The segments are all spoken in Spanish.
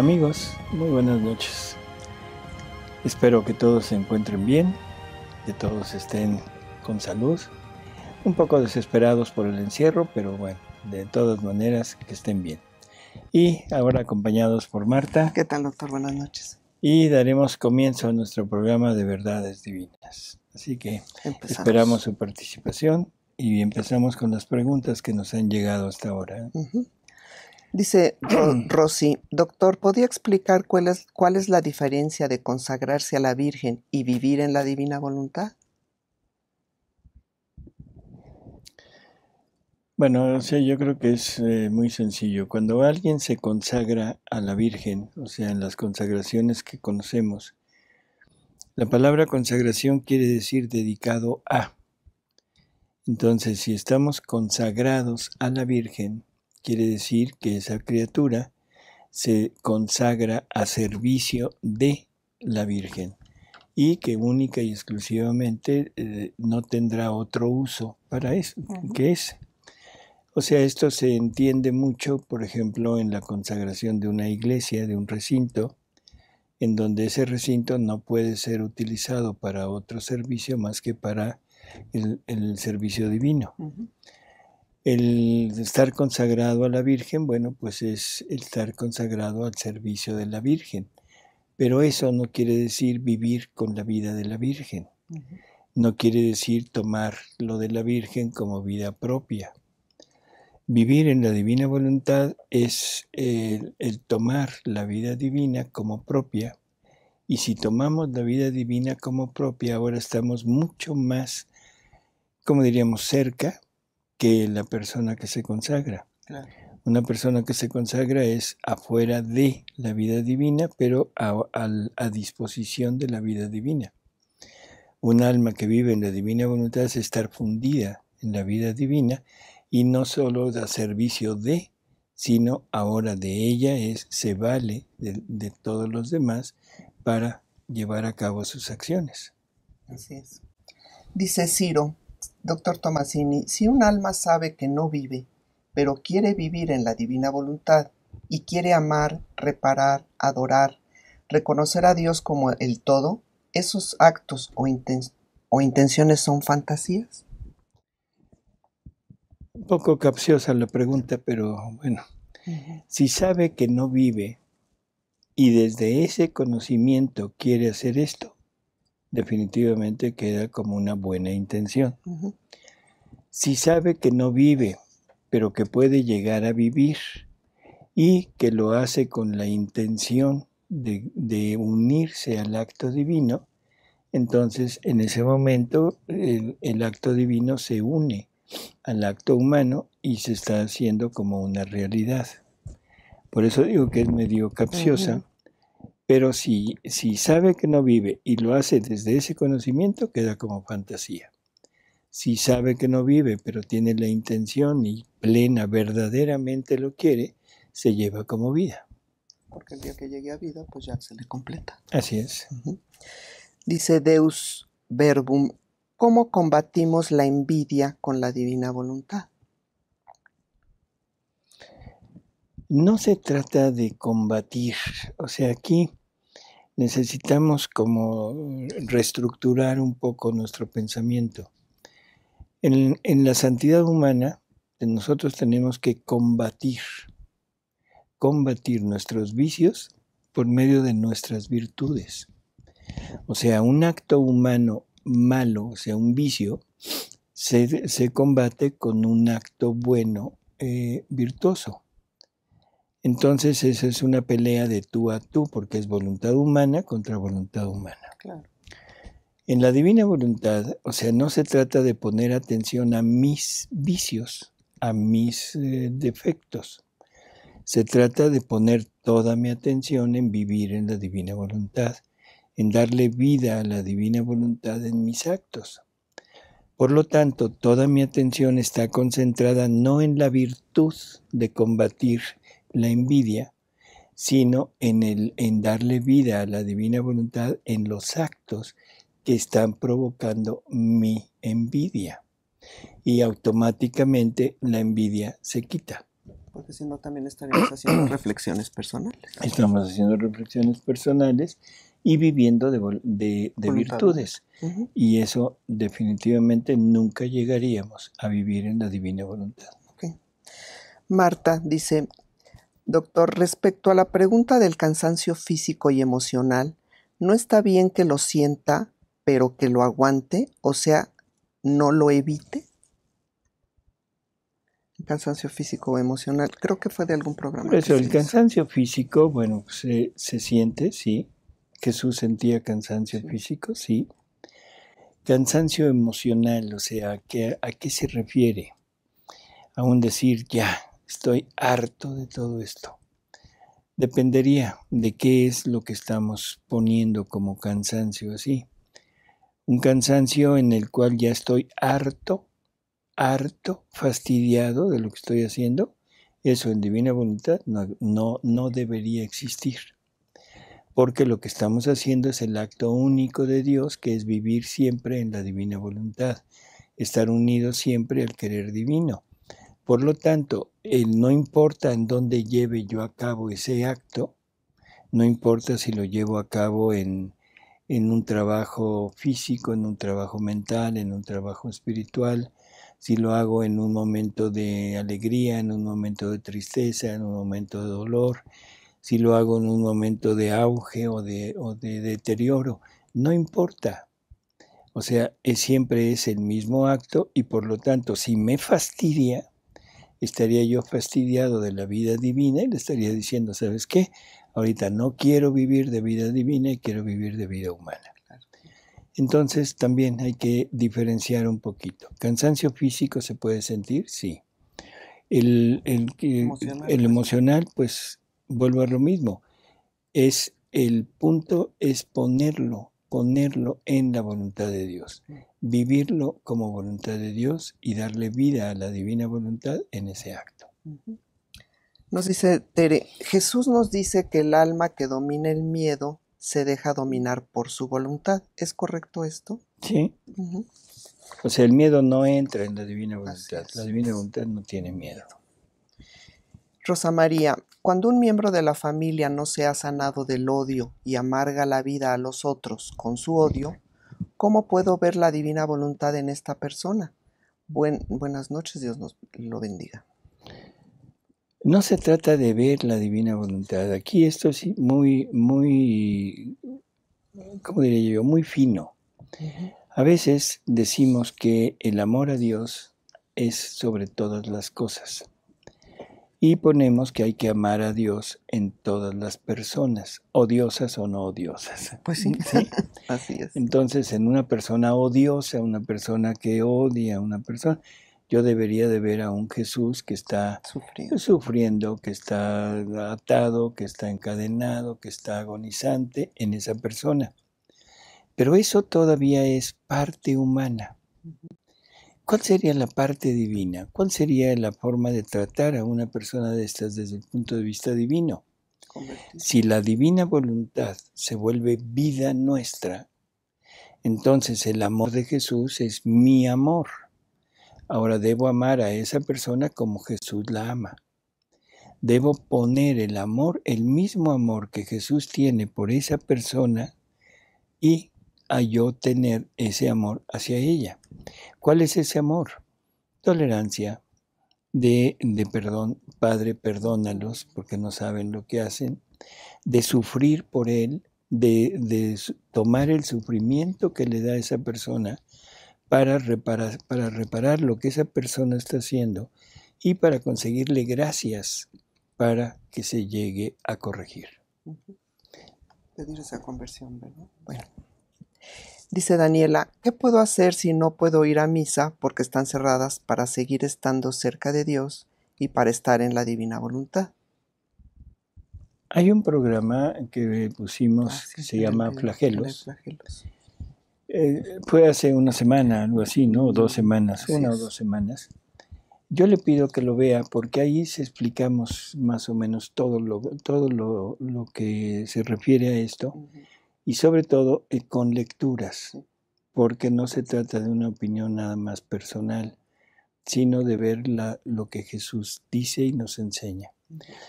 Amigos, muy buenas noches. Espero que todos se encuentren bien, que todos estén con salud, un poco desesperados por el encierro, pero bueno, de todas maneras que estén bien. Y ahora acompañados por Marta. ¿Qué tal, doctor? Buenas noches. Y daremos comienzo a nuestro programa de verdades divinas. Así que esperamos su participación y empezamos con las preguntas que nos han llegado hasta ahora. Dice Rosy, doctor, ¿podría explicar cuál es, cuál es la diferencia de consagrarse a la Virgen y vivir en la divina voluntad? Bueno, sea yo creo que es eh, muy sencillo. Cuando alguien se consagra a la Virgen, o sea, en las consagraciones que conocemos, la palabra consagración quiere decir dedicado a. Entonces, si estamos consagrados a la Virgen, Quiere decir que esa criatura se consagra a servicio de la Virgen y que única y exclusivamente eh, no tendrá otro uso para eso que es. O sea, esto se entiende mucho, por ejemplo, en la consagración de una iglesia, de un recinto, en donde ese recinto no puede ser utilizado para otro servicio más que para el, servicio divino. El estar consagrado a la Virgen, bueno, pues es el estar consagrado al servicio de la Virgen. Pero eso no quiere decir vivir con la vida de la Virgen. No quiere decir tomar lo de la Virgen como vida propia. Vivir en la divina voluntad es el tomar la vida divina como propia. Y si tomamos la vida divina como propia, ahora estamos mucho más, como diríamos, cerca que la persona que se consagra. Una persona que se consagra es afuera de la vida divina, pero a, disposición de la vida divina. Un alma que vive en la divina voluntad es estar fundida en la vida divina y no solo da servicio de, sino ahora de ella es se vale de, de, todos los demás para llevar a cabo sus acciones. Así es. Dice Ciro, Doctor Tomasini, si un alma sabe que no vive, pero quiere vivir en la divina voluntad y quiere amar, reparar, adorar, reconocer a Dios como el todo, ¿esos actos o, intenciones son fantasías? Un poco capciosa la pregunta, pero bueno, si sabe que no vive y desde ese conocimiento quiere hacer esto, definitivamente queda como una buena intención. Si sabe que no vive, pero que puede llegar a vivir y que lo hace con la intención de, unirse al acto divino, entonces en ese momento el, acto divino se une al acto humano y se está haciendo como una realidad. Por eso digo que es medio capciosa, pero si, si sabe que no vive y lo hace desde ese conocimiento, queda como fantasía. Si sabe que no vive, pero tiene la intención y plena, verdaderamente lo quiere, se lleva como vida. Porque el día que llegue a vida, pues ya se le completa. Así es. Dice Deus Verbum, ¿cómo combatimos la envidia con la divina voluntad? No se trata de combatir, o sea, aquí necesitamos como reestructurar un poco nuestro pensamiento. En, la santidad humana, nosotros tenemos que combatir, combatir nuestros vicios por medio de nuestras virtudes. O sea, un acto humano malo, o sea, un vicio, se, combate con un acto bueno, eh, virtuoso. Entonces esa es una pelea de tú a tú, porque es voluntad humana contra voluntad humana. En la divina voluntad, o sea, no se trata de poner atención a mis vicios, a mis eh, defectos. Se trata de poner toda mi atención en vivir en la divina voluntad, en darle vida a la divina voluntad en mis actos. Por lo tanto, toda mi atención está concentrada no en la virtud de combatir la envidia, sino en, el, en darle vida a la divina voluntad en los actos que están provocando mi envidia. Y automáticamente la envidia se quita. Porque si no, también estaríamos haciendo reflexiones personales. Estamos haciendo reflexiones personales y viviendo de, virtudes. Y eso definitivamente nunca llegaríamos a vivir en la divina voluntad. Marta dice, Doctor, respecto a la pregunta del cansancio físico y emocional, no está bien que lo sienta, pero que lo aguante, o sea, no lo evite. Cansancio físico o emocional, creo que fue de algún programa. Pues, el cansancio físico, bueno, se, siente, sí. Jesús sentía cansancio físico, sí. Cansancio emocional, o sea, ¿a qué, ¿a qué se refiere? A un decir, ya, Estoy harto de todo esto. Dependería de qué es lo que estamos poniendo como cansancio así. Un cansancio en el cual ya estoy harto, harto, fastidiado de lo que estoy haciendo. Eso en divina voluntad no, no, debería existir porque lo que estamos haciendo es el acto único de Dios, que es vivir siempre en la divina voluntad, estar unidos siempre al querer divino. Por lo tanto, no importa en dónde lleve yo a cabo ese acto, no importa si lo llevo a cabo en, un trabajo físico, en un trabajo mental, en un trabajo espiritual, si lo hago en un momento de alegría, en un momento de tristeza, en un momento de dolor, si lo hago en un momento de auge o de, de deterioro, no importa. O sea, siempre es el mismo acto y por lo tanto, si me fastidia, estaría yo fastidiado de la vida divina y le estaría diciendo, ¿sabes qué? Ahorita no quiero vivir de vida divina y quiero vivir de vida humana. Entonces también hay que diferenciar un poquito. ¿Cansancio físico se puede sentir? Sí. El, emocional, el pues. emocional, pues vuelvo a lo mismo. Es el punto es ponerlo ponerlo en la voluntad de Dios, mm. vivirlo como voluntad de Dios y darle vida a la divina voluntad en ese acto. Nos dice Tere, Jesús nos dice que el alma que domina el miedo se deja dominar por su voluntad. ¿Es correcto esto? Sí. O sea, el miedo no entra en la divina voluntad. La divina voluntad no tiene miedo. Rosa María, cuando un miembro de la familia no se ha sanado del odio y amarga la vida a los otros con su odio, ¿cómo puedo ver la divina voluntad en esta persona? buenas noches, Dios nos lo bendiga. No se trata de ver la divina voluntad. Aquí esto es muy, muy, ¿cómo diría yo? Muy fino. A veces decimos que el amor a Dios es sobre todas las cosas y ponemos que hay que amar a Dios en todas las personas, odiosas o no odiosas. Pues sí, así es. Entonces, en una persona odiosa, una persona que odia, a una persona, yo debería de ver a un Jesús que está sufriendo, que está atado, que está encadenado, que está agonizante en esa persona. Pero eso todavía es parte humana. ¿Cuál sería la parte divina? ¿Cuál sería la forma de tratar a una persona de estas desde el punto de vista divino? Si la divina voluntad se vuelve vida nuestra, entonces el amor de Jesús es mi amor. Ahora debo amar a esa persona como Jesús la ama. Debo poner el amor, el mismo amor que Jesús tiene por esa persona y a yo tener ese amor hacia ella. ¿Cuál es ese amor? Tolerancia, de, perdón, Padre, perdónalos porque no saben lo que hacen, de sufrir por Él, de, tomar el sufrimiento que le da esa persona para reparar, lo que esa persona está haciendo y para conseguirle gracias para que se llegue a corregir. Pedir esa conversión, ¿verdad? Bueno. Dice Daniela, ¿qué puedo hacer si no puedo ir a misa porque están cerradas para seguir estando cerca de Dios y para estar en la divina voluntad? Hay un programa que pusimos ah, que se llama Flagelos. Eh, fue hace una semana, algo así, ¿no? Dos semanas, una o dos semanas. Yo le pido que lo vea porque ahí se explicamos más o menos todo lo, todo lo, que se refiere a esto y sobre todo eh, con lecturas, porque no se trata de una opinión nada más personal, sino de ver la, lo que Jesús dice y nos enseña.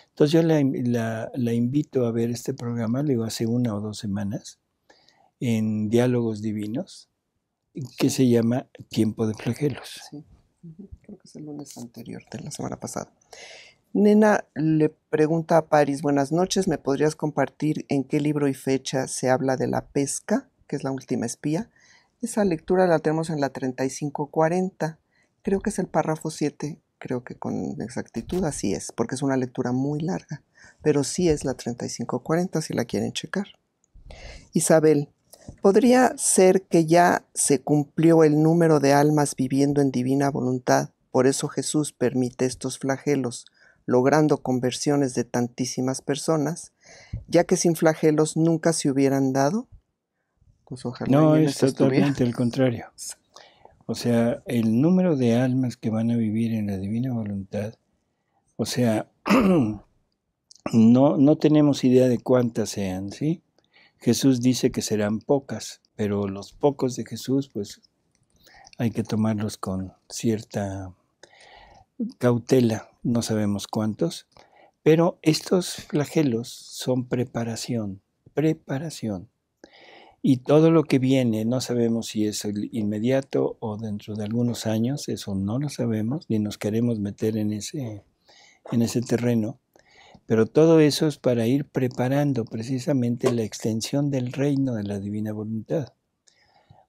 Entonces yo la, invito a ver este programa, le digo, hace una o dos semanas, en Diálogos Divinos, que se llama Tiempo de Flagelos. Sí, creo que es el lunes anterior de la semana pasada. Nena le pregunta a Paris, buenas noches, ¿me podrías compartir en qué libro y fecha se habla de la pesca, que es la última espía? Esa lectura la tenemos en la 3540, creo que es el párrafo 7, creo que con exactitud así es, porque es una lectura muy larga, pero sí es la 3540 si la quieren checar. Isabel, ¿podría ser que ya se cumplió el número de almas viviendo en divina voluntad? Por eso Jesús permite estos flagelos logrando conversiones de tantísimas personas, ya que sin flagelos nunca se hubieran dado? Pues, no, es totalmente al contrario. O sea, el número de almas que van a vivir en la divina voluntad, o sea, no, no tenemos idea de cuántas sean, ¿sí? Jesús dice que serán pocas, pero los pocos de Jesús, pues hay que tomarlos con cierta cautela, no sabemos cuántos, pero estos flagelos son preparación, preparación. Y todo lo que viene, no sabemos si es inmediato o dentro de algunos años, eso no lo sabemos, ni nos queremos meter en ese, en ese terreno. Pero todo eso es para ir preparando precisamente la extensión del reino de la divina voluntad.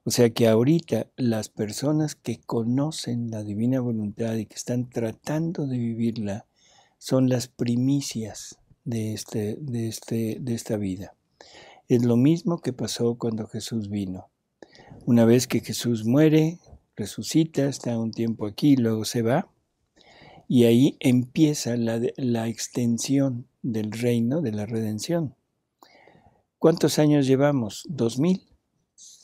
O sea que ahorita las personas que conocen la divina voluntad y que están tratando de vivirla son las primicias de, este, este, de esta vida. Es lo mismo que pasó cuando Jesús vino. Una vez que Jesús muere, resucita, está un tiempo aquí, luego se va, y ahí empieza la, la extensión del reino de la redención. ¿Cuántos años llevamos? ¿Dos mil?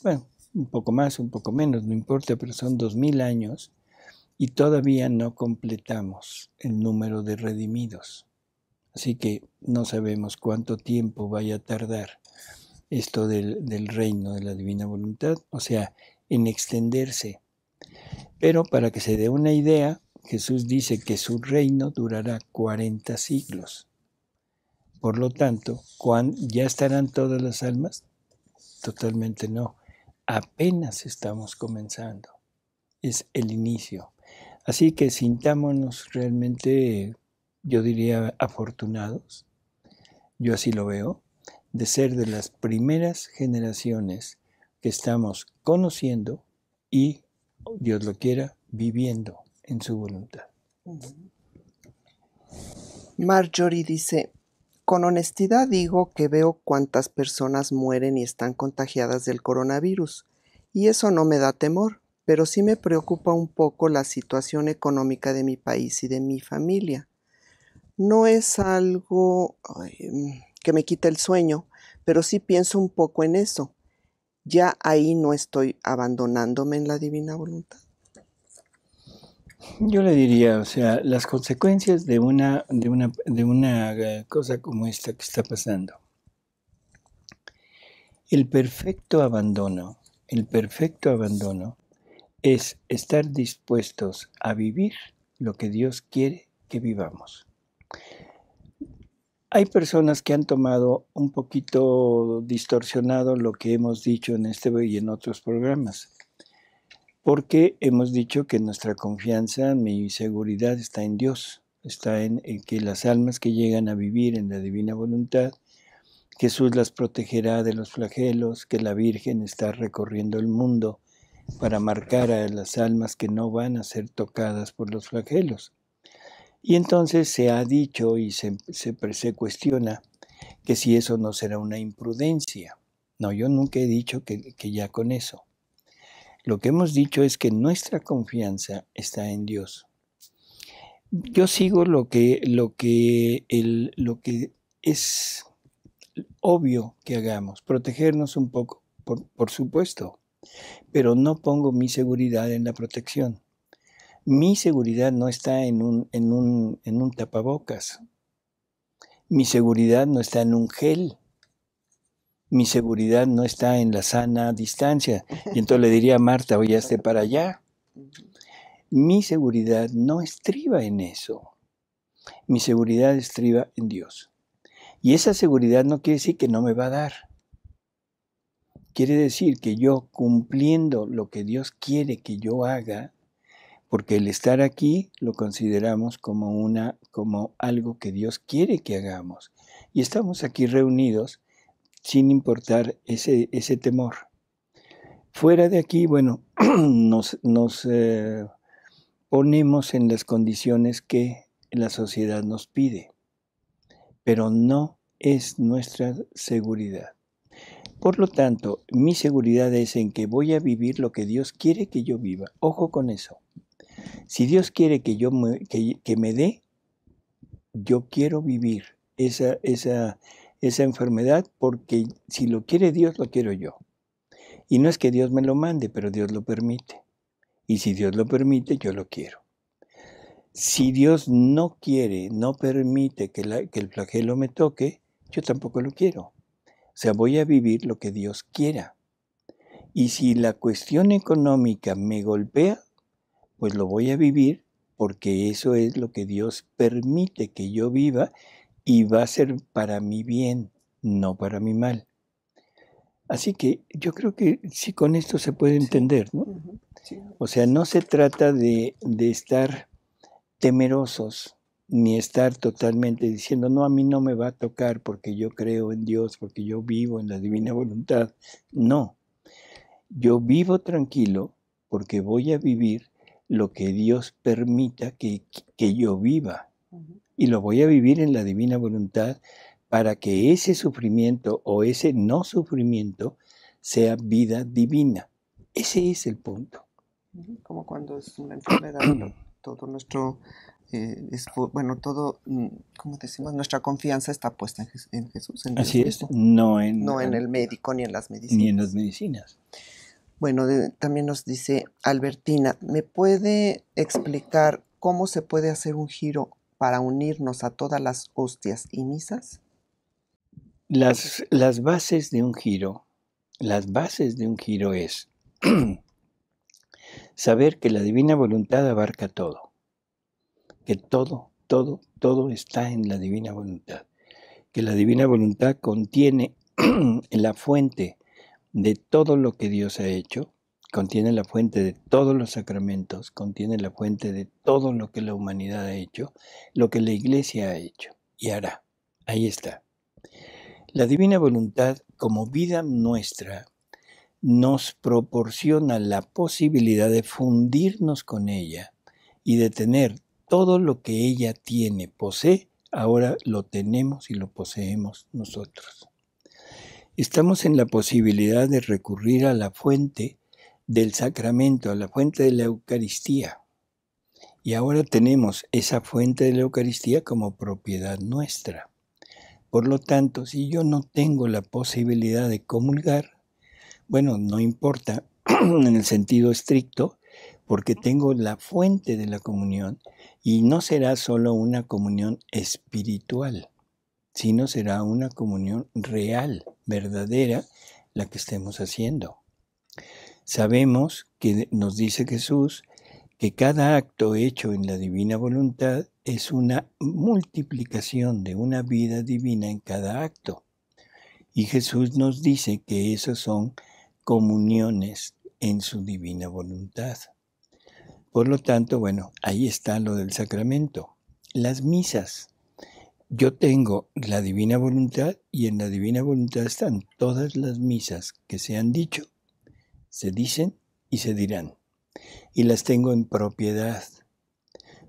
Bueno, un poco más, un poco menos, no importa, pero son dos mil años y todavía no completamos el número de redimidos. Así que no sabemos cuánto tiempo vaya a tardar esto del, del reino de la divina voluntad, o sea, en extenderse. Pero para que se dé una idea, Jesús dice que su reino durará 40 siglos. Por lo tanto, ¿ya estarán todas las almas? Totalmente no apenas estamos comenzando, es el inicio. Así que sintámonos realmente, yo diría, afortunados, yo así lo veo, de ser de las primeras generaciones que estamos conociendo y, Dios lo quiera, viviendo en su voluntad. Marjorie dice, con honestidad digo que veo cuántas personas mueren y están contagiadas del coronavirus, y eso no me da temor, pero sí me preocupa un poco la situación económica de mi país y de mi familia. No es algo que me quite el sueño, pero sí pienso un poco en eso. Ya ahí no estoy abandonándome en la divina voluntad. Yo le diría, o sea, las consecuencias de una, de una, de una eh, cosa como esta que está pasando. El perfecto abandono, el perfecto abandono es estar dispuestos a vivir lo que Dios quiere que vivamos. Hay personas que han tomado un poquito distorsionado lo que hemos dicho en este y en otros programas porque hemos dicho que nuestra confianza, mi seguridad está en Dios, está en, que las almas que llegan a vivir en la divina voluntad, Jesús las protegerá de los flagelos, que la Virgen está recorriendo el mundo para marcar a las almas que no van a ser tocadas por los flagelos. Y entonces se ha dicho y se, cuestiona que si eso no será una imprudencia. No, yo nunca he dicho que ya con eso. Lo que hemos dicho es que nuestra confianza está en Dios. Yo sigo lo que, lo que, lo que es obvio que hagamos, protegernos un poco, por, supuesto, pero no pongo mi seguridad en la protección. Mi seguridad no está en un, en un, en un tapabocas. Mi seguridad no está en un gel mi seguridad no está en la sana distancia. Y entonces le diría a Marta, oye, esté para allá. Mi seguridad no estriba en eso. Mi seguridad estriba en Dios. Y esa seguridad no quiere decir que no me va a dar. Quiere decir que yo cumpliendo lo que Dios quiere que yo haga, porque el estar aquí lo consideramos como una como algo que Dios quiere que hagamos. Y estamos aquí reunidos sin importar ese, ese temor. Fuera de aquí, bueno, nos, nos eh, ponemos en las condiciones que la sociedad nos pide, pero no es nuestra seguridad. Por lo tanto, mi seguridad es en que voy a vivir lo que Dios quiere que yo viva. Ojo con eso. Si Dios quiere que yo me, que me dé, yo quiero vivir esa, esa esa enfermedad porque si lo quiere Dios, lo quiero yo. Y no es que Dios me lo mande, pero Dios lo permite. Y si Dios lo permite, yo lo quiero. Si Dios no quiere, no permite que, el flagelo me toque, yo tampoco lo quiero. O sea, voy a vivir lo que Dios quiera. Y si la cuestión económica me golpea, pues lo voy a vivir porque eso es lo que Dios permite que yo viva y va a ser para mi bien, no para mi mal. Así que yo creo que sí con esto se puede entender, ¿no? O sea, no se trata de, estar temerosos, ni estar totalmente diciendo, no, a mí no me va a tocar porque yo creo en Dios, porque yo vivo en la divina voluntad. No, yo vivo tranquilo porque voy a vivir lo que Dios permita que, yo viva y lo voy a vivir en la divina voluntad para que ese sufrimiento o ese no sufrimiento sea vida divina. Ese es el punto. Como cuando es una enfermedad, todo nuestro, eh, bueno, todo, mm, como decimos, nuestra confianza está puesta en, Jesús. En Así es, no en, no en el médico ni en las medicinas. Ni en las medicinas. Bueno, también nos dice Albertina, ¿me puede explicar cómo se puede hacer un giro para unirnos a todas las hostias y misas? Las, las bases de un giro, las bases de un giro es saber que la divina voluntad abarca todo, que todo, todo, todo está en la divina voluntad, que la divina voluntad contiene la fuente de todo lo que Dios ha hecho contiene la fuente de todos los sacramentos, contiene la fuente de todo lo que la humanidad ha hecho, lo que la iglesia ha hecho y hará. Ahí está. La divina voluntad, como vida nuestra, nos proporciona la posibilidad de fundirnos con ella y de tener todo lo que ella tiene, posee, ahora lo tenemos y lo poseemos nosotros. Estamos en la posibilidad de recurrir a la fuente del sacramento, a la fuente de la Eucaristía. Y ahora tenemos esa fuente de la Eucaristía como propiedad nuestra. Por lo tanto, si yo no tengo la posibilidad de comulgar, bueno, no importa en el sentido estricto, porque tengo la fuente de la comunión y no será solo una comunión espiritual, sino será una comunión real, verdadera, la que estemos haciendo. Sabemos que nos dice Jesús que cada acto hecho en la divina voluntad es una multiplicación de una vida divina en cada acto. Y Jesús nos dice que esas son comuniones en su divina voluntad. Por lo tanto, bueno, ahí está lo del sacramento. Las misas. Yo tengo la divina voluntad y en la divina voluntad están todas las misas que se han dicho se dicen y se dirán, y las tengo en propiedad.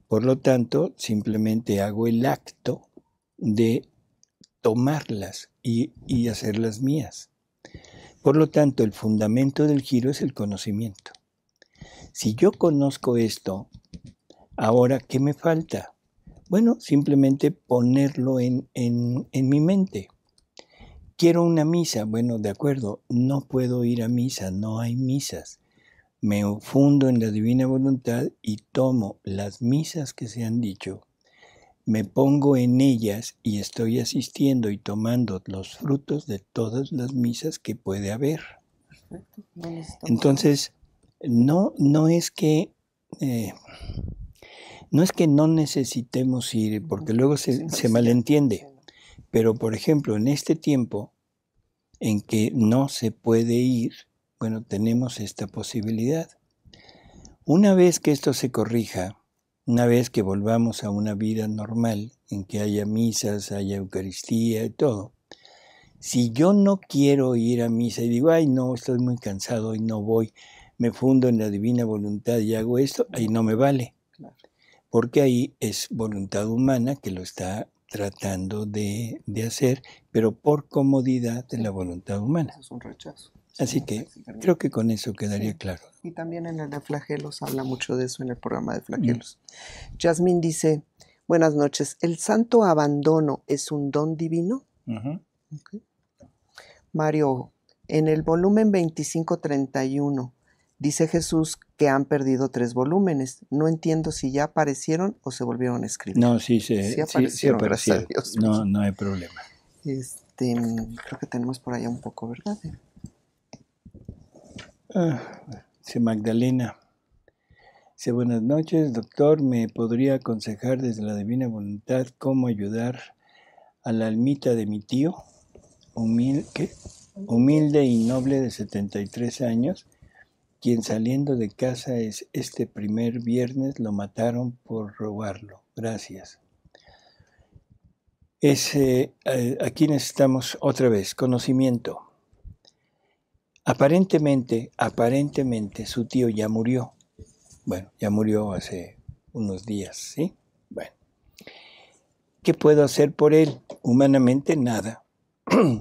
Por lo tanto, simplemente hago el acto de tomarlas y, hacerlas mías. Por lo tanto, el fundamento del giro es el conocimiento. Si yo conozco esto, ahora, ¿qué me falta? Bueno, simplemente ponerlo en, en mi mente. Quiero una misa. Bueno, de acuerdo, no puedo ir a misa, no hay misas. Me fundo en la divina voluntad y tomo las misas que se han dicho, me pongo en ellas y estoy asistiendo y tomando los frutos de todas las misas que puede haber. Entonces, no, no es que... Eh, no es que no necesitemos ir, porque luego se malentiende. Pero, por ejemplo, en este tiempo en que no se puede ir, bueno, tenemos esta posibilidad. Una vez que esto se corrija, una vez que volvamos a una vida normal, en que haya misas, haya Eucaristía y todo, si yo no quiero ir a misa y digo, ay, no, estoy muy cansado y no voy, me fundo en la divina voluntad y hago esto, ahí no me vale. Porque ahí es voluntad humana que lo está tratando de, hacer, pero por comodidad de la voluntad humana. es un rechazo. Así que creo que con eso quedaría claro. Y también en el de flagelos, habla mucho de eso en el programa de flagelos. Jasmine dice, buenas noches, ¿el santo abandono es un don divino? Mario, en el volumen 2531, Dice Jesús que han perdido tres volúmenes. No entiendo si ya aparecieron o se volvieron a escribir. No, sí, sí, aparecieron. a No, no hay problema. Este, creo que tenemos por allá un poco, ¿verdad? Ah, Magdalena. Sí, buenas noches, doctor. ¿Me podría aconsejar desde la divina voluntad cómo ayudar a la almita de mi tío, humilde, humilde y noble de 73 años, quien saliendo de casa es este primer viernes lo mataron por robarlo. Gracias. Eh, aquí necesitamos otra vez, conocimiento. Aparentemente, aparentemente su tío ya murió. Bueno, ya murió hace unos días, ¿sí? Bueno. ¿Qué puedo hacer por él? Humanamente nada.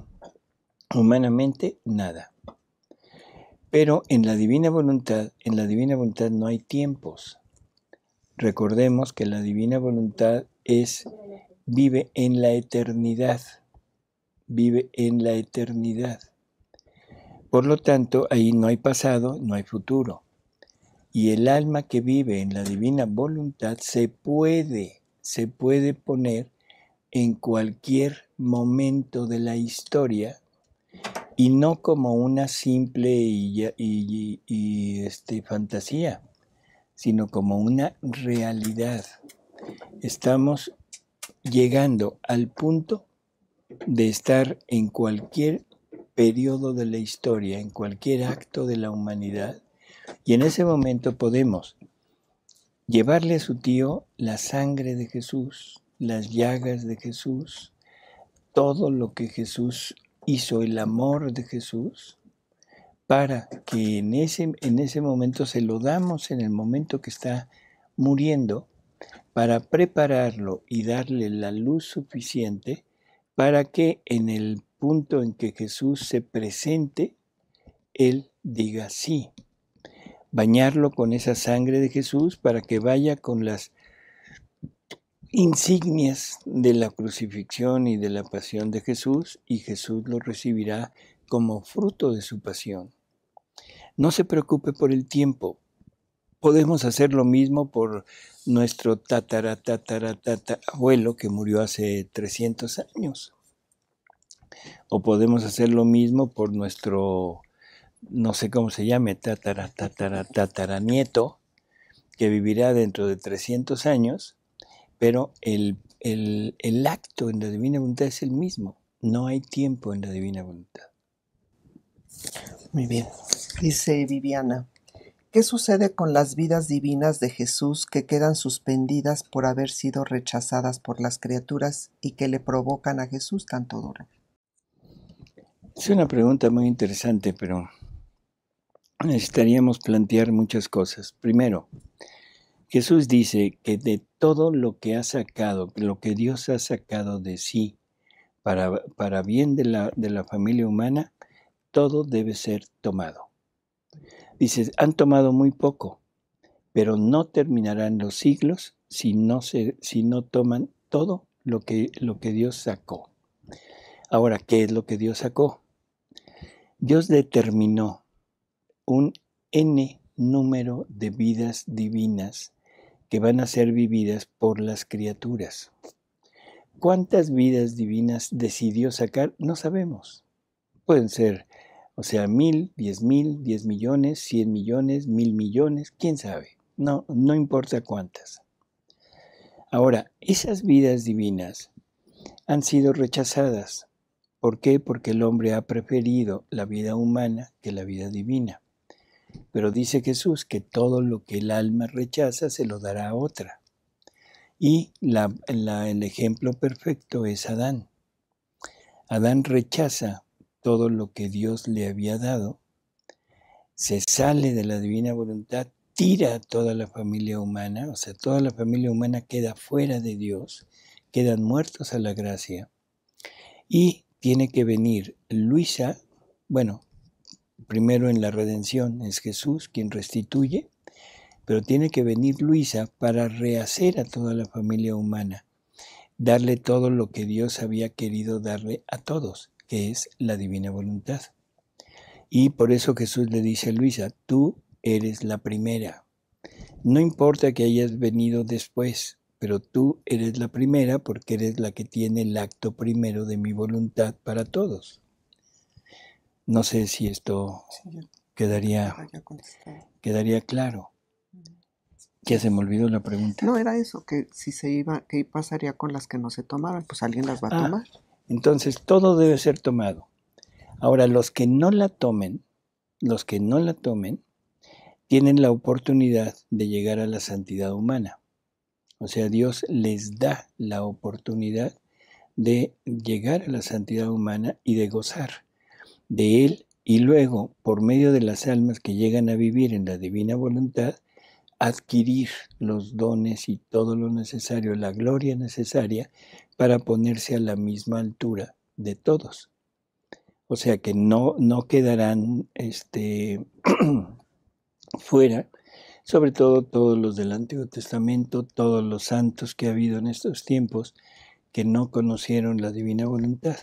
Humanamente nada. Pero en la divina voluntad, en la divina voluntad no hay tiempos. Recordemos que la divina voluntad es vive en la eternidad, vive en la eternidad. Por lo tanto, ahí no hay pasado, no hay futuro. Y el alma que vive en la divina voluntad se puede, se puede poner en cualquier momento de la historia y no como una simple y, y, este, fantasía, sino como una realidad. Estamos llegando al punto de estar en cualquier periodo de la historia, en cualquier acto de la humanidad, y en ese momento podemos llevarle a su tío la sangre de Jesús, las llagas de Jesús, todo lo que Jesús hizo el amor de Jesús para que en ese, en ese momento se lo damos en el momento que está muriendo para prepararlo y darle la luz suficiente para que en el punto en que Jesús se presente, Él diga sí. Bañarlo con esa sangre de Jesús para que vaya con las insignias de la crucifixión y de la pasión de Jesús y Jesús lo recibirá como fruto de su pasión. No se preocupe por el tiempo. Podemos hacer lo mismo por nuestro tatara, tatara, abuelo que murió hace 300 años. O podemos hacer lo mismo por nuestro, no sé cómo se llame, tatara, tatara, tatara nieto que vivirá dentro de 300 años pero el, acto en la divina voluntad es el mismo. No hay tiempo en la divina voluntad. Muy bien. Dice Viviana, ¿qué sucede con las vidas divinas de Jesús que quedan suspendidas por haber sido rechazadas por las criaturas y que le provocan a Jesús tanto dolor? Es una pregunta muy interesante, pero necesitaríamos plantear muchas cosas. Primero, Jesús dice que de todo lo que ha sacado, lo que Dios ha sacado de sí para, para bien de la, familia humana, todo debe ser tomado. Dice, han tomado muy poco, pero no terminarán los siglos si no, si no toman todo lo que, lo que Dios sacó. Ahora, ¿qué es lo que Dios sacó? Dios determinó un N número de vidas divinas que van a ser vividas por las criaturas. ¿Cuántas vidas divinas decidió sacar? No sabemos. Pueden ser, o sea, mil, diez mil, diez millones, cien millones, mil millones, quién sabe. No, no importa cuántas. Ahora, esas vidas divinas han sido rechazadas. ¿Por qué? Porque el hombre ha preferido la vida humana que la vida divina. Pero dice Jesús que todo lo que el alma rechaza se lo dará a otra. Y el ejemplo perfecto es Adán. Adán rechaza todo lo que Dios le había dado, se sale de la divina voluntad, tira a toda la familia humana, o sea, toda la familia humana queda fuera de Dios, quedan muertos a la gracia, y tiene que venir Luisa, bueno, primero en la redención, es Jesús quien restituye, pero tiene que venir Luisa para rehacer a toda la familia humana, darle todo lo que Dios había querido darle a todos, que es la divina voluntad. Y por eso Jesús le dice a Luisa, tú eres la primera. No importa que hayas venido después, pero tú eres la primera porque eres la que tiene el acto primero de mi voluntad para todos. No sé si esto quedaría, quedaría claro. Ya se me olvidó la pregunta. No, era eso, que si se iba, ¿qué pasaría con las que no se tomaban? Pues alguien las va a ah, tomar. Entonces, todo debe ser tomado. Ahora, los que no la tomen, los que no la tomen, tienen la oportunidad de llegar a la santidad humana. O sea, Dios les da la oportunidad de llegar a la santidad humana y de gozar de Él y luego, por medio de las almas que llegan a vivir en la divina voluntad, adquirir los dones y todo lo necesario, la gloria necesaria para ponerse a la misma altura de todos. O sea que no, no quedarán este, fuera, sobre todo todos los del Antiguo Testamento, todos los santos que ha habido en estos tiempos que no conocieron la divina voluntad.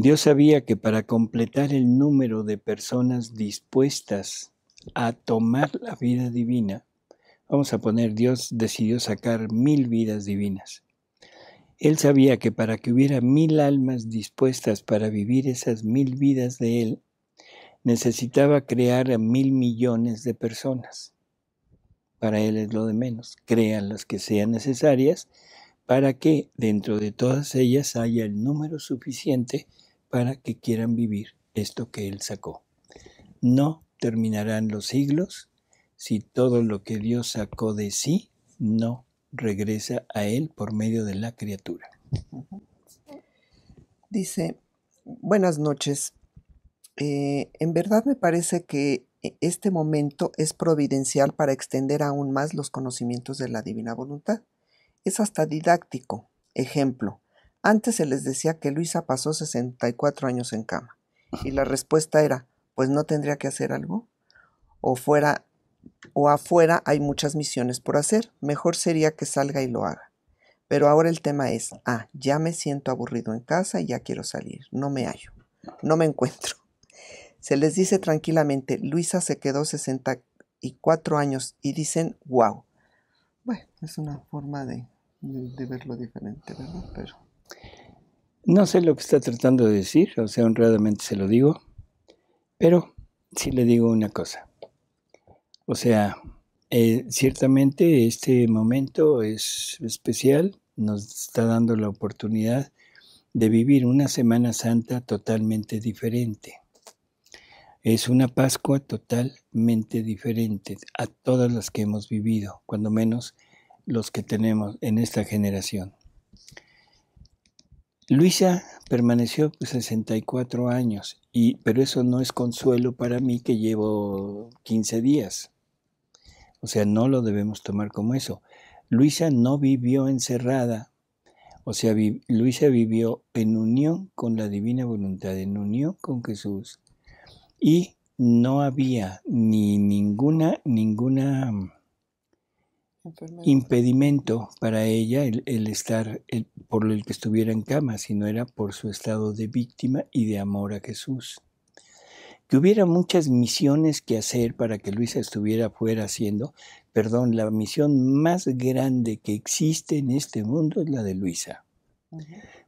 Dios sabía que para completar el número de personas dispuestas a tomar la vida divina, vamos a poner, Dios decidió sacar mil vidas divinas. Él sabía que para que hubiera mil almas dispuestas para vivir esas mil vidas de Él, necesitaba crear a mil millones de personas. Para Él es lo de menos. Crean las que sean necesarias para que dentro de todas ellas haya el número suficiente para que quieran vivir esto que Él sacó. No terminarán los siglos si todo lo que Dios sacó de sí no regresa a Él por medio de la criatura. Dice, buenas noches. Eh, en verdad me parece que e-, este momento es providencial para extender aún más los conocimientos de la divina voluntad. Es hasta didáctico. Ejemplo, antes se les decía que Luisa pasó 64 años en cama. Y la respuesta era, pues no tendría que hacer algo. O fuera, o afuera hay muchas misiones por hacer. Mejor sería que salga y lo haga. Pero ahora el tema es, ah, ya me siento aburrido en casa y ya quiero salir. No me hallo. No me encuentro. Se les dice tranquilamente, Luisa se quedó 64 años y dicen, wow. Bueno, es una forma de, de verlo diferente, ¿verdad? Pero... No sé lo que está tratando de decir, o sea, honradamente se lo digo, pero sí le digo una cosa. O sea, eh, ciertamente este momento es especial, nos está dando la oportunidad de vivir una Semana Santa totalmente diferente. Es una Pascua totalmente diferente a todas las que hemos vivido, cuando menos los que tenemos en esta generación. Luisa permaneció 64 pues, años, y, pero eso no es consuelo para mí que llevo 15 días. O sea, no lo debemos tomar como eso. Luisa no vivió encerrada, o sea, Luisa vivió en unión con la divina voluntad, en unión con Jesús, y no había ni ninguna, ninguna impedimento para ella el, estar, por el que estuviera en cama, sino era por su estado de víctima y de amor a Jesús. Que hubiera muchas misiones que hacer para que Luisa estuviera fuera haciendo, perdón, la misión más grande que existe en este mundo es la de Luisa,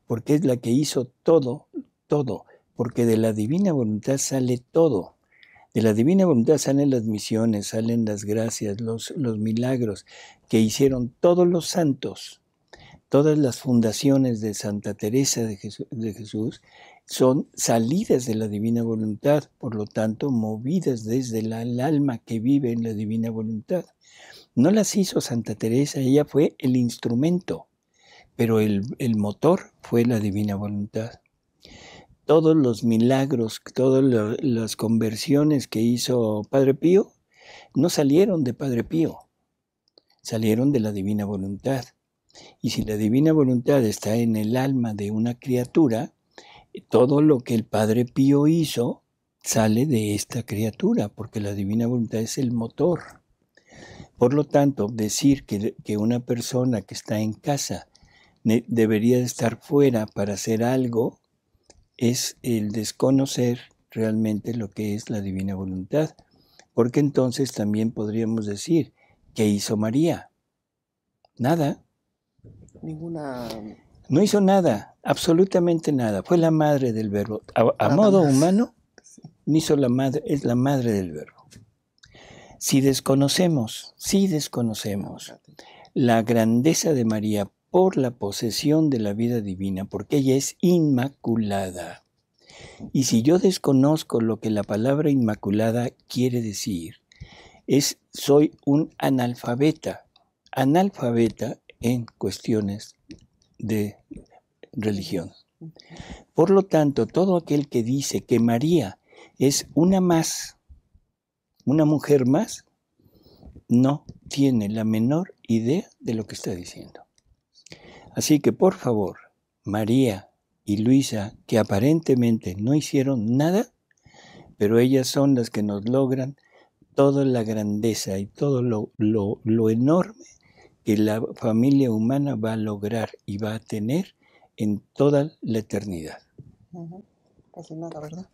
porque es la que hizo todo, todo, porque de la divina voluntad sale todo. De la divina voluntad salen las misiones, salen las gracias, los, milagros que hicieron todos los santos. Todas las fundaciones de Santa Teresa de Jesús, son salidas de la divina voluntad, por lo tanto, movidas desde el alma que vive en la divina voluntad. No las hizo Santa Teresa, ella fue el instrumento, pero el, el motor fue la divina voluntad todos los milagros, todas las conversiones que hizo Padre Pío, no salieron de Padre Pío, salieron de la divina voluntad. Y si la divina voluntad está en el alma de una criatura, todo lo que el Padre Pío hizo sale de esta criatura, porque la divina voluntad es el motor. Por lo tanto, decir que una persona que está en casa debería estar fuera para hacer algo es el desconocer realmente lo que es la divina voluntad, porque entonces también podríamos decir, ¿qué hizo María? Nada. Ninguna... No hizo nada, absolutamente nada. Fue la madre del verbo. A, modo humano, no hizo la madre, es la madre del verbo. Si desconocemos, si desconocemos la grandeza de María por la posesión de la vida divina, porque ella es inmaculada. Y si yo desconozco lo que la palabra inmaculada quiere decir, es soy un analfabeta, analfabeta en cuestiones de religión. Por lo tanto, todo aquel que dice que María es una más, una mujer más, no tiene la menor idea de lo que está diciendo. Así que por favor, María y Luisa, que aparentemente no hicieron nada, pero ellas son las que nos logran toda la grandeza y todo lo, enorme que la familia humana va a lograr y va a tener en toda la eternidad. Casi nada, ¿verdad?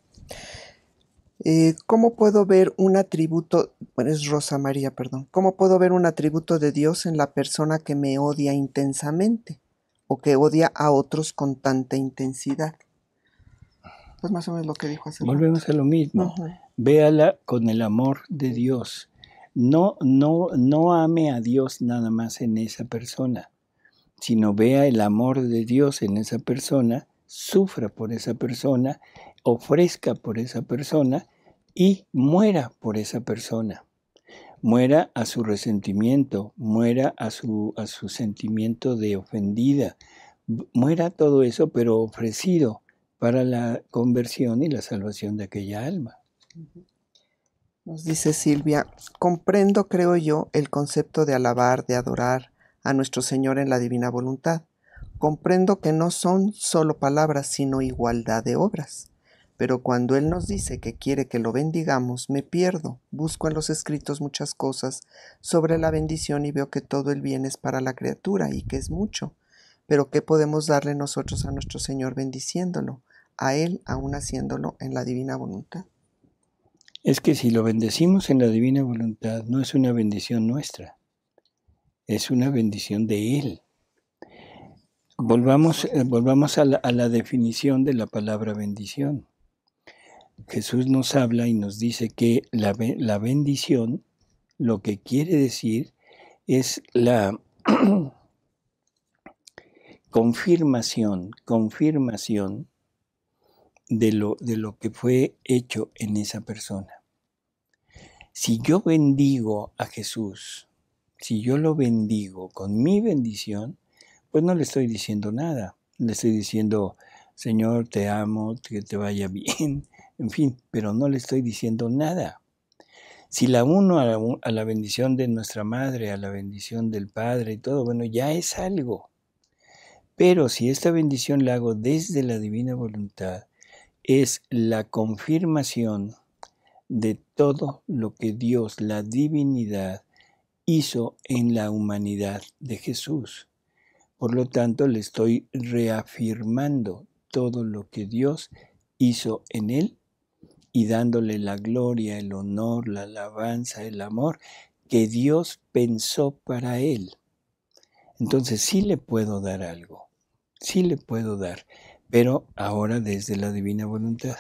Eh, ¿Cómo puedo ver un atributo, Rosa María, perdón, cómo puedo ver un atributo de Dios en la persona que me odia intensamente? o que odia a otros con tanta intensidad. Pues más o menos lo que dijo hace Volvemos a lo mismo. Véala con el amor de Dios. No, no, no ame a Dios nada más en esa persona, sino vea el amor de Dios en esa persona, sufra por esa persona, ofrezca por esa persona y muera por esa persona muera a su resentimiento, muera a su, a su sentimiento de ofendida, muera todo eso, pero ofrecido para la conversión y la salvación de aquella alma. Nos dice Silvia, comprendo, creo yo, el concepto de alabar, de adorar a nuestro Señor en la divina voluntad. Comprendo que no son solo palabras, sino igualdad de obras. Pero cuando Él nos dice que quiere que lo bendigamos, me pierdo, busco en los escritos muchas cosas sobre la bendición y veo que todo el bien es para la criatura y que es mucho. Pero ¿qué podemos darle nosotros a nuestro Señor bendiciéndolo, a Él aún haciéndolo en la divina voluntad? Es que si lo bendecimos en la divina voluntad no es una bendición nuestra, es una bendición de Él. Volvamos, eh, volvamos a la definición de la palabra bendición. Jesús nos habla y nos dice que la, bendición lo que quiere decir es la confirmación, confirmación de lo, de lo que fue hecho en esa persona. Si yo bendigo a Jesús, si yo lo bendigo con mi bendición, pues no le estoy diciendo nada. Le estoy diciendo, Señor, te amo, que te vaya bien, en fin, pero no le estoy diciendo nada. Si la uno a la, bendición de nuestra madre, a la bendición del Padre y todo, bueno, ya es algo. Pero si esta bendición la hago desde la divina voluntad, es la confirmación de todo lo que Dios, la divinidad, hizo en la humanidad de Jesús. Por lo tanto, le estoy reafirmando todo lo que Dios hizo en él y dándole la gloria, el honor, la alabanza, el amor que Dios pensó para él. Entonces sí le puedo dar algo, sí le puedo dar, pero ahora desde la divina voluntad.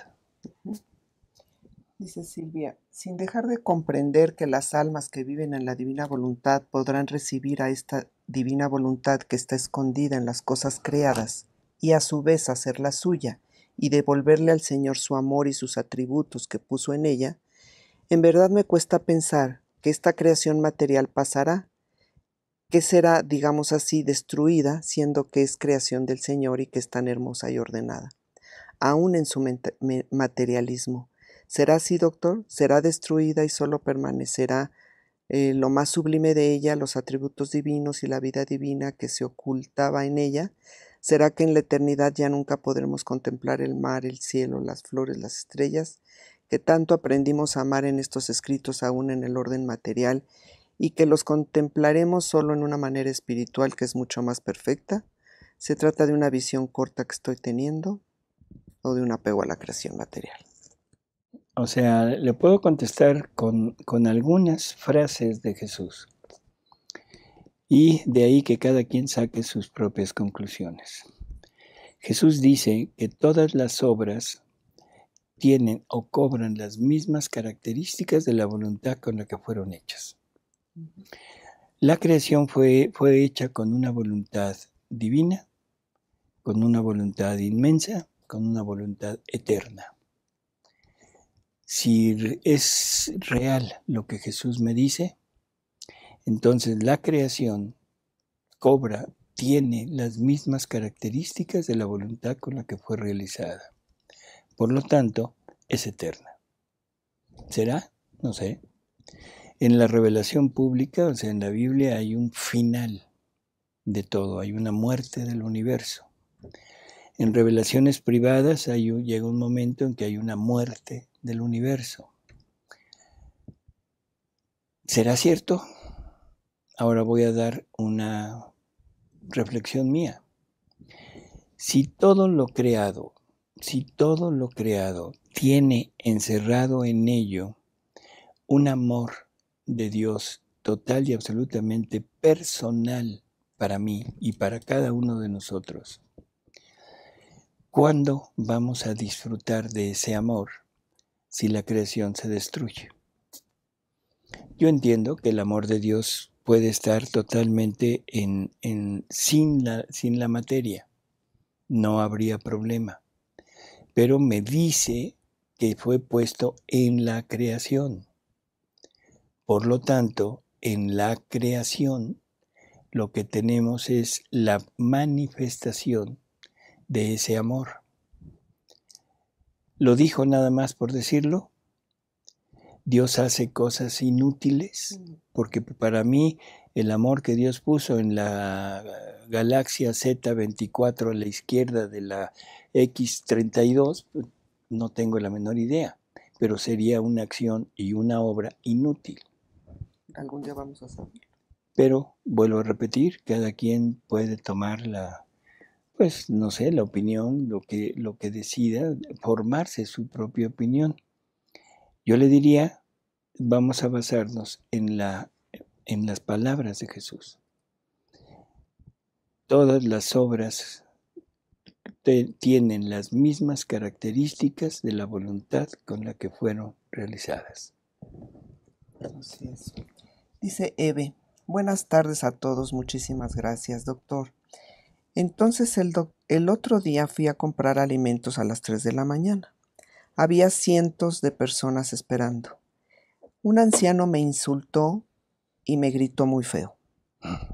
Dice Silvia, sin dejar de comprender que las almas que viven en la divina voluntad podrán recibir a esta divina voluntad que está escondida en las cosas creadas y a su vez hacerla suya, y devolverle al Señor su amor y sus atributos que puso en ella, en verdad me cuesta pensar que esta creación material pasará, que será, digamos así, destruida, siendo que es creación del Señor y que es tan hermosa y ordenada, aún en su materialismo. ¿Será así, doctor? ¿Será destruida y solo permanecerá eh, lo más sublime de ella, los atributos divinos y la vida divina que se ocultaba en ella? ¿Será que en la eternidad ya nunca podremos contemplar el mar, el cielo, las flores, las estrellas, que tanto aprendimos a amar en estos escritos aún en el orden material, y que los contemplaremos solo en una manera espiritual que es mucho más perfecta? ¿Se trata de una visión corta que estoy teniendo o de un apego a la creación material? O sea, le puedo contestar con, con algunas frases de Jesús y de ahí que cada quien saque sus propias conclusiones. Jesús dice que todas las obras tienen o cobran las mismas características de la voluntad con la que fueron hechas. La creación fue, fue hecha con una voluntad divina, con una voluntad inmensa, con una voluntad eterna. Si es real lo que Jesús me dice, entonces la creación cobra, tiene las mismas características de la voluntad con la que fue realizada. Por lo tanto, es eterna. ¿Será? No sé. En la revelación pública, o sea, en la Biblia hay un final de todo, hay una muerte del universo. En revelaciones privadas llega un momento en que hay una muerte del universo. ¿Será cierto? ahora voy a dar una reflexión mía. Si todo lo creado, si todo lo creado tiene encerrado en ello un amor de Dios total y absolutamente personal para mí y para cada uno de nosotros, ¿cuándo vamos a disfrutar de ese amor si la creación se destruye? Yo entiendo que el amor de Dios puede estar totalmente en, sin, sin la materia. No habría problema. Pero me dice que fue puesto en la creación. Por lo tanto, en la creación lo que tenemos es la manifestación de ese amor. ¿Lo dijo nada más por decirlo? Dios hace cosas inútiles. Mm porque para mí el amor que Dios puso en la galaxia Z24 a la izquierda de la X32, pues, no tengo la menor idea, pero sería una acción y una obra inútil. Algún día vamos a saber. Pero vuelvo a repetir, cada quien puede tomar la, pues no sé, la opinión, lo que, lo que decida, formarse su propia opinión. Yo le diría vamos a basarnos en, la, en las palabras de Jesús. Todas las obras tienen las mismas características de la voluntad con la que fueron realizadas. Dice Eve, buenas tardes a todos, muchísimas gracias, doctor. Entonces el, el otro día fui a comprar alimentos a las 3 de la mañana. Había cientos de personas esperando. Un anciano me insultó y me gritó muy feo.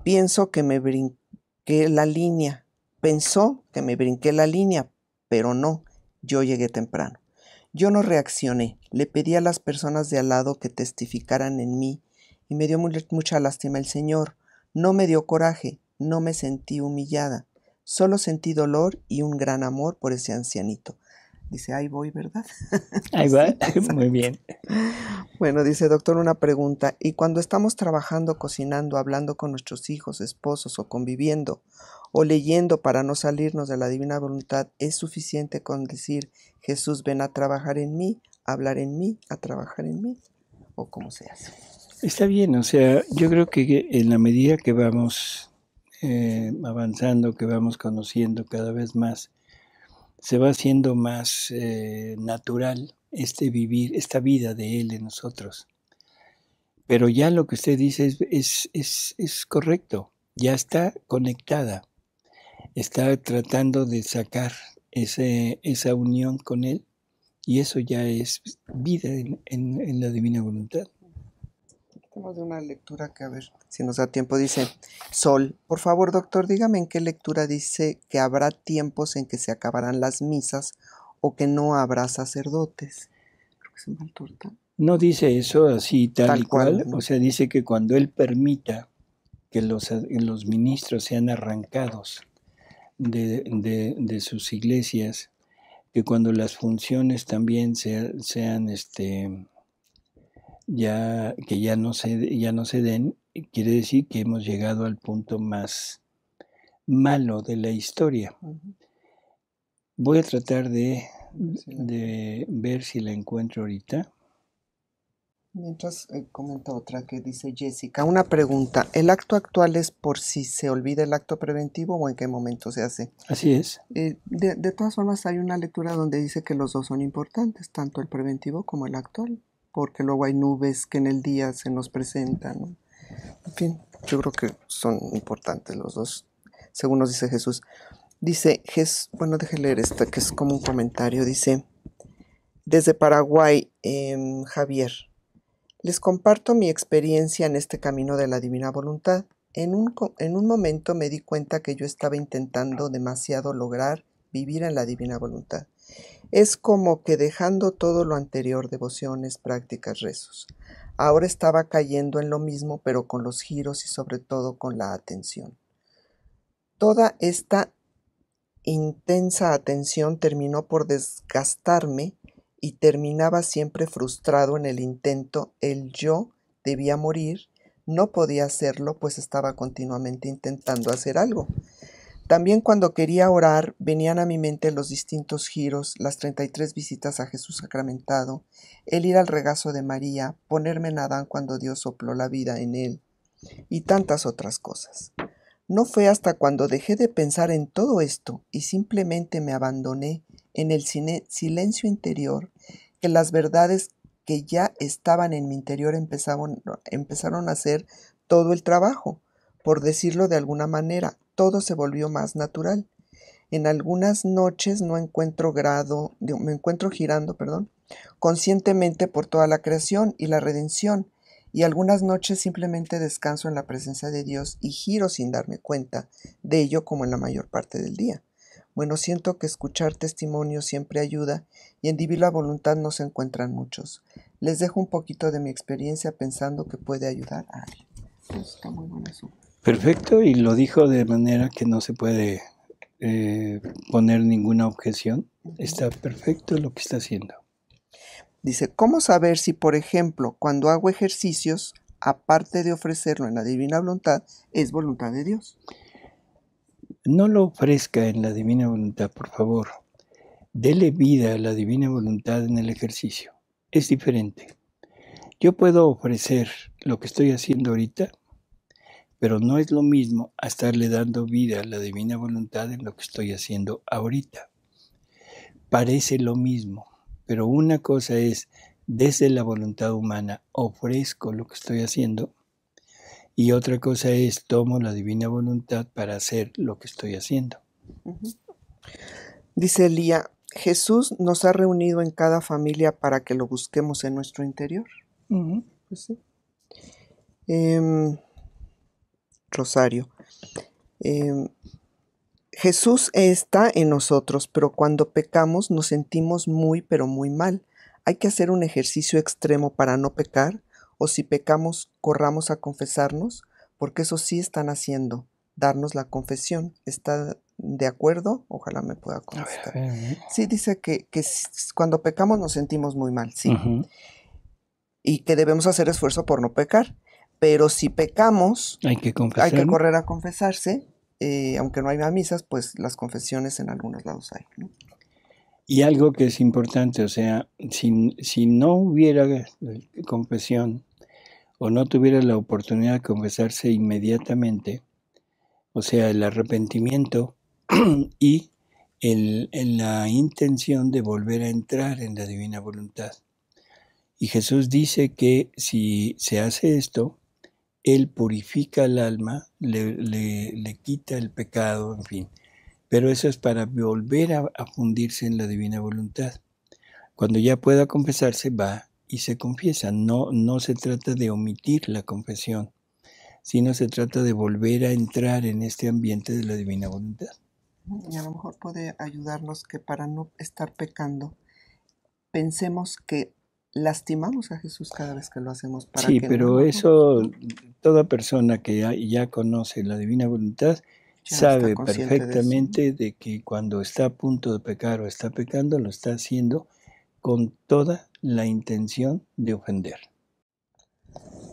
Pienso que me brinqué la línea. Pensó que me brinqué la línea, pero no, yo llegué temprano. Yo no reaccioné, le pedí a las personas de al lado que testificaran en mí y me dio mucha lástima el Señor. No me dio coraje, no me sentí humillada, solo sentí dolor y un gran amor por ese ancianito. Dice, ahí voy, ¿verdad? Ahí va, muy bien. Bueno, dice, doctor, una pregunta. ¿Y cuando estamos trabajando, cocinando, hablando con nuestros hijos, esposos o conviviendo o leyendo para no salirnos de la divina voluntad, es suficiente con decir, Jesús, ven a trabajar en mí, a hablar en mí, a trabajar en mí? ¿O cómo se hace? Está bien, o sea, yo creo que en la medida que vamos eh, avanzando, que vamos conociendo cada vez más, se va haciendo más eh, natural este vivir, esta vida de Él en nosotros. Pero ya lo que usted dice es, es, correcto, ya está conectada, está tratando de sacar ese, esa unión con Él y eso ya es vida en la divina voluntad. Tenemos de una lectura que a ver si nos da tiempo. Dice Sol, por favor doctor, dígame en qué lectura dice que habrá tiempos en que se acabarán las misas o que no habrá sacerdotes. Creo que No dice eso así tal, cual. O sea, dice que cuando él permita que los, los ministros sean arrancados de, de, sus iglesias, que cuando las funciones también sean, sean este, ya, que ya no, se, ya no se den, eh, quiere decir que hemos llegado al punto más malo de la historia. Voy a tratar de, ver si la encuentro ahorita. Mientras eh, comenta otra que dice Jessica, una pregunta, ¿el acto actual es por si se olvida el acto preventivo o en qué momento se hace? Así es. Eh, de, todas formas, hay una lectura donde dice que los dos son importantes, tanto el preventivo como el actual porque luego hay nubes que en el día se nos presentan. En fin, yo creo que son importantes los dos, según nos dice Jesús. Dice, bueno, déjenme leer esta, que es como un comentario, dice, desde Paraguay, em, Javier, les comparto mi experiencia en este camino de la divina voluntad. En un, en un momento me di cuenta que yo estaba intentando demasiado lograr vivir en la divina voluntad. Es como que dejando todo lo anterior, devociones, prácticas, rezos. Ahora estaba cayendo en lo mismo, pero con los giros y sobre todo con la atención. Toda esta intensa atención terminó por desgastarme y terminaba siempre frustrado en el intento. El yo debía morir, no podía hacerlo, pues estaba continuamente intentando hacer algo. También cuando quería orar venían a mi mente los distintos giros, las 33 visitas a Jesús sacramentado, el ir al regazo de María, ponerme en Adán cuando Dios sopló la vida en él, y tantas otras cosas. No fue hasta cuando dejé de pensar en todo esto y simplemente me abandoné en el silencio interior que las verdades que ya estaban en mi interior empezaron, empezaron a hacer todo el trabajo por decirlo de alguna manera, todo se volvió más natural. En algunas noches no encuentro grado, me encuentro girando, perdón, conscientemente por toda la creación y la redención, y algunas noches simplemente descanso en la presencia de Dios y giro sin darme cuenta de ello como en la mayor parte del día. Bueno, siento que escuchar testimonio siempre ayuda y en divina voluntad no se encuentran muchos. Les dejo un poquito de mi experiencia pensando que puede ayudar a alguien. está muy perfecto y lo dijo de manera que no se puede eh, poner ninguna objeción. Está perfecto lo que está haciendo. Dice, ¿cómo saber si, por ejemplo, cuando hago ejercicios, aparte de ofrecerlo en la divina voluntad, es voluntad de Dios? No lo ofrezca en la divina voluntad, por favor. Dele vida a la divina voluntad en el ejercicio. Es diferente. Yo puedo ofrecer lo que estoy haciendo ahorita pero no es lo mismo a estarle dando vida a la divina voluntad en lo que estoy haciendo ahorita. Parece lo mismo, pero una cosa es, desde la voluntad humana ofrezco lo que estoy haciendo, y otra cosa es, tomo la divina voluntad para hacer lo que estoy haciendo. Dice Elía, Jesús nos ha reunido en cada familia para que lo busquemos en nuestro interior. Pues sí. Em, rosario. Em, Jesús está en nosotros, pero cuando pecamos nos sentimos muy, pero muy mal. Hay que hacer un ejercicio extremo para no pecar, o si pecamos, corramos a confesarnos, porque eso sí están haciendo, darnos la confesión. ¿Está de acuerdo? Ojalá me pueda confesar. Sí, dice que, cuando pecamos nos sentimos muy mal, sí. Y que debemos hacer esfuerzo por no pecar. Pero si pecamos, hay que, correr a confesarse. Eh, aunque no haya misas, pues las confesiones en algunos lados hay. Y algo que es importante, o sea, si, no hubiera confesión o no tuviera la oportunidad de confesarse inmediatamente, o sea, el arrepentimiento y el, la intención de volver a entrar en la divina voluntad. Y Jesús dice que si se hace esto, él purifica el alma, le, quita el pecado, en fin. Pero eso es para volver a, fundirse en la divina voluntad. Cuando ya pueda confesarse, va y se confiesa. No, no se trata de omitir la confesión, sino se trata de volver a entrar en este ambiente de la divina voluntad. Y a lo mejor puede ayudarnos que para no estar pecando, pensemos que lastimamos a Jesús cada vez que lo hacemos. Para sí, pero eso, toda persona que ya conoce la divina voluntad sabe perfectamente de, de, que cuando está a punto de pecar o está pecando, lo está haciendo con toda la intención de ofender.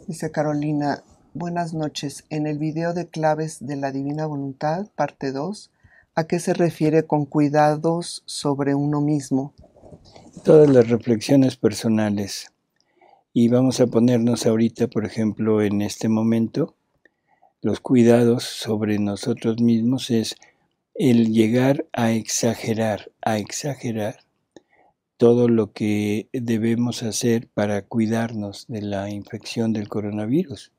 Dice Carolina, buenas noches. En el video de claves de la divina voluntad, parte 2, ¿a qué se refiere con cuidados sobre uno mismo? todas las reflexiones personales. Y vamos a ponernos ahorita, por ejemplo, en este momento, los cuidados sobre nosotros mismos es el llegar a exagerar, a exagerar todo lo que debemos hacer para cuidarnos de la infección del coronavirus.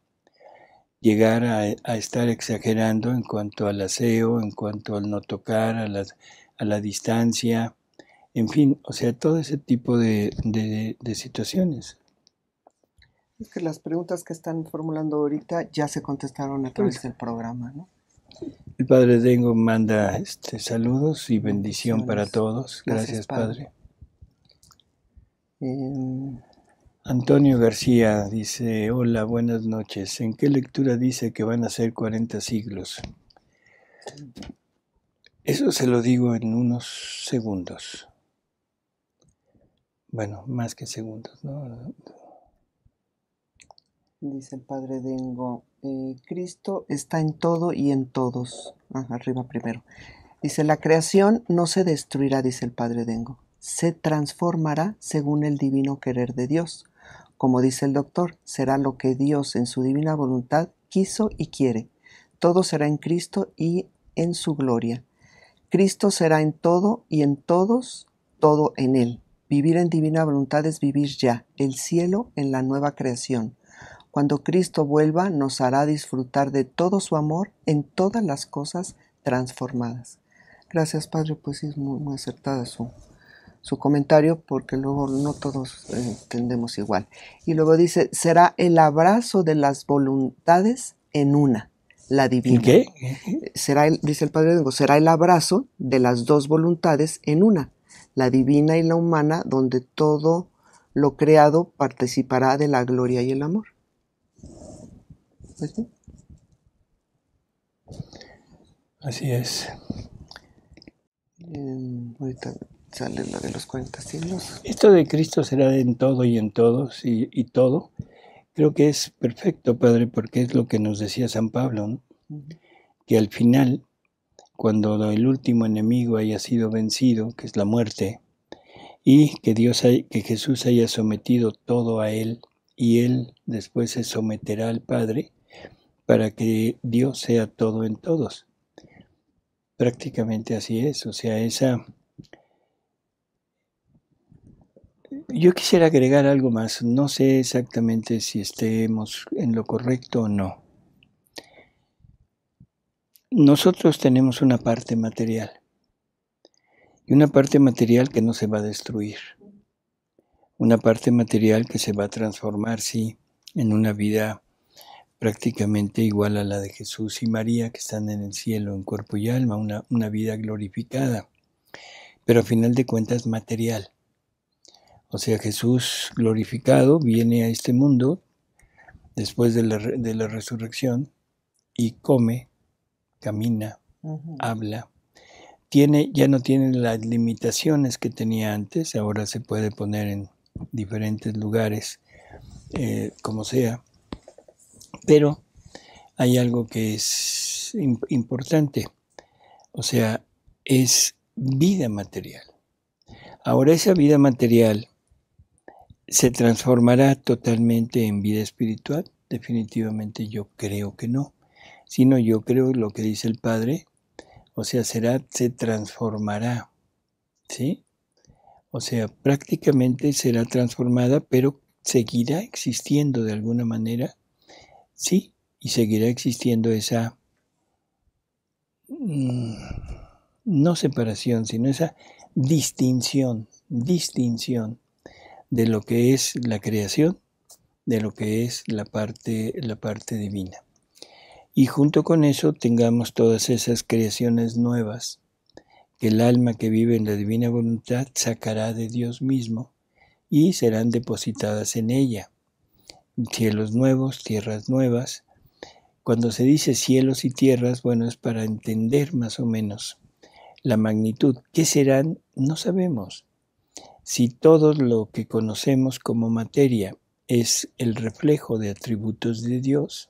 Llegar a, estar exagerando en cuanto al aseo, en cuanto al no tocar, a la distancia, en fin, o sea, todo ese tipo de, situaciones. Es que las preguntas que están formulando ahorita ya se contestaron a través del programa, El Padre Dengo manda este, saludos y bendición para todos. Gracias, Padre. Em. Antonio García dice, hola, buenas noches. ¿En qué lectura dice que van a ser 40 siglos? Eso se lo digo en unos segundos bueno, más que segundos, ¿no? Dice el padre Dengo, eh, Cristo está en todo y en todos. Ah, arriba primero. Dice, la creación no se destruirá, dice el padre Dengo, se transformará según el divino querer de Dios. Como dice el doctor, será lo que Dios en su divina voluntad quiso y quiere. Todo será en Cristo y en su gloria. Cristo será en todo y en todos, todo en Él. Vivir en divina voluntad es vivir ya, el cielo en la nueva creación. Cuando Cristo vuelva nos hará disfrutar de todo su amor en todas las cosas transformadas. Gracias Padre, pues es muy, acertado su, su comentario porque luego no todos eh, entendemos igual. Y luego dice, será el abrazo de las voluntades en una, la divina. ¿Qué? Eh, será el, dice el Padre, será el abrazo de las dos voluntades en una, la divina y la humana, donde todo lo creado participará de la gloria y el amor. Así es. Em, ahorita sale la de los 40 siglos. Esto de Cristo será en todo y en todos y, todo. Creo que es perfecto, Padre, porque es lo que nos decía San Pablo, que al final cuando el último enemigo haya sido vencido, que es la muerte, y que, Dios hay, que Jesús haya sometido todo a Él, y Él después se someterá al Padre para que Dios sea todo en todos. Prácticamente así es, o sea, esa... Yo quisiera agregar algo más, no sé exactamente si estemos en lo correcto o no, nosotros tenemos una parte material y una parte material que no se va a destruir, una parte material que se va a transformar, en una vida prácticamente igual a la de Jesús y María que están en el cielo en cuerpo y alma, una, vida glorificada, pero a final de cuentas material. O sea, Jesús glorificado viene a este mundo después de la resurrección y come camina, habla. Tiene, ya no tiene las limitaciones que tenía antes, ahora se puede poner en diferentes lugares, eh, como sea. Pero hay algo que es importante, o sea, es vida material. Ahora esa vida material se transformará totalmente en vida espiritual. Definitivamente yo creo que no sino yo creo lo que dice el Padre, o sea, será, se transformará, ¿sí? O sea, prácticamente será transformada, pero seguirá existiendo de alguna manera, ¿sí? Y seguirá existiendo esa, mm, no separación, sino esa distinción, distinción de lo que es la creación, de lo que es la parte, la parte divina y junto con eso tengamos todas esas creaciones nuevas que el alma que vive en la divina voluntad sacará de Dios mismo y serán depositadas en ella. Cielos nuevos, tierras nuevas. Cuando se dice cielos y tierras, bueno, es para entender más o menos la magnitud. ¿Qué serán? No sabemos. Si todo lo que conocemos como materia es el reflejo de atributos de Dios,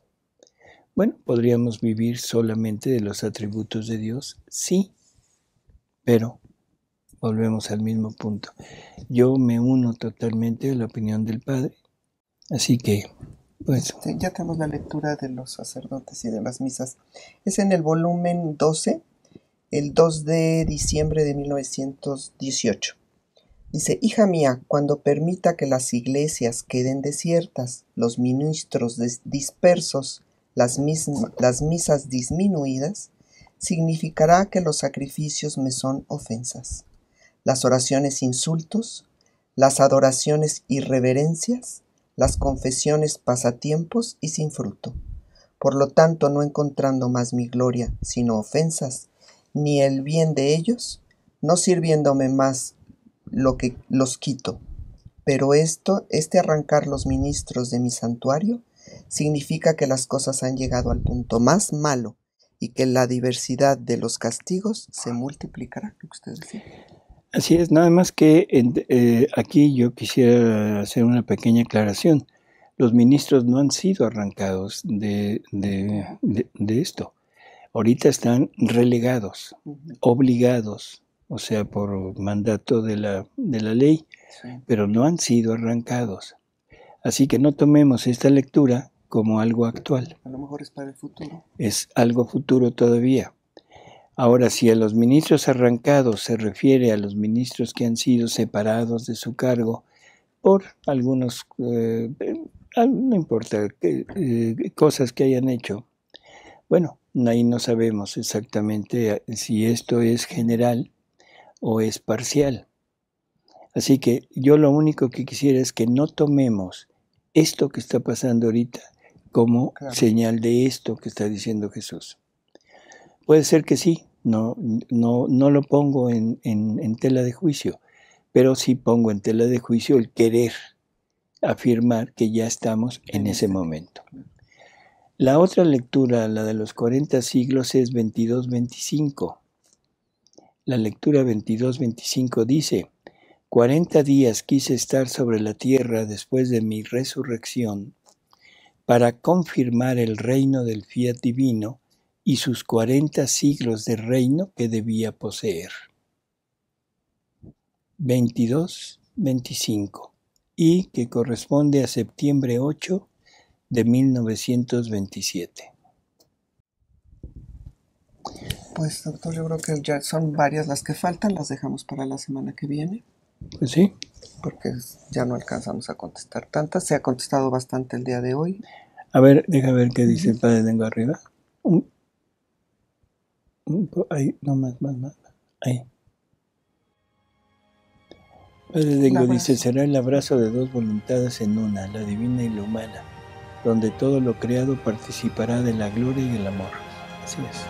bueno, ¿podríamos vivir solamente de los atributos de Dios? Sí, pero volvemos al mismo punto. Yo me uno totalmente a la opinión del Padre. Así que, pues... ya tenemos la lectura de los sacerdotes y de las misas. Es en el volumen 12, el 2 de diciembre de 1918. Dice, hija mía, cuando permita que las iglesias queden desiertas, los ministros dispersos, las, misas disminuidas, significará que los sacrificios me son ofensas, las oraciones insultos, las adoraciones irreverencias, las confesiones pasatiempos y sin fruto. Por lo tanto, no encontrando más mi gloria, sino ofensas, ni el bien de ellos, no sirviéndome más lo que los quito. Pero esto, este arrancar los ministros de mi santuario, significa que las cosas han llegado al punto más malo y que la diversidad de los castigos se multiplicará, Así es, nada más que eh, aquí yo quisiera hacer una pequeña aclaración. Los ministros no han sido arrancados de, de, esto. Ahorita están relegados, obligados, o sea, por mandato de la, la ley, pero no han sido arrancados. Así que no tomemos esta lectura como algo actual. A lo mejor es para el futuro. Es algo futuro todavía. Ahora, si a los ministros arrancados se refiere a los ministros que han sido separados de su cargo por algunos, eh, eh, no importa, eh, cosas que hayan hecho, bueno, ahí no sabemos exactamente si esto es general o es parcial. Así que yo lo único que quisiera es que no tomemos esto que está pasando ahorita como señal de esto que está diciendo Jesús. Puede ser que sí, no, no, no lo pongo en, en tela de juicio, pero sí pongo en tela de juicio el querer afirmar que ya estamos en ese momento. La otra lectura, la de los 40 siglos, es 22-25. La lectura 22-25 dice, Cuarenta días quise estar sobre la tierra después de mi resurrección para confirmar el reino del fiat divino y sus cuarenta siglos de reino que debía poseer. 22-25 y que corresponde a septiembre 8 de 1927. Pues doctor, yo creo que ya son varias las que faltan, las dejamos para la semana que viene. Pues sí. Porque ya no alcanzamos a contestar tantas. Se ha contestado bastante el día de hoy. A ver, deja ver qué dice el padre Dengo arriba. ahí, no más, más, más. Ahí. Padre Dengo dice, será el abrazo de dos voluntades en una, la divina y la humana, donde todo lo creado participará de la gloria y el amor. Así es.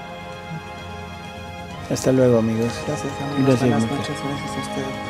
Hasta luego, amigos. Gracias, Gracias a ustedes.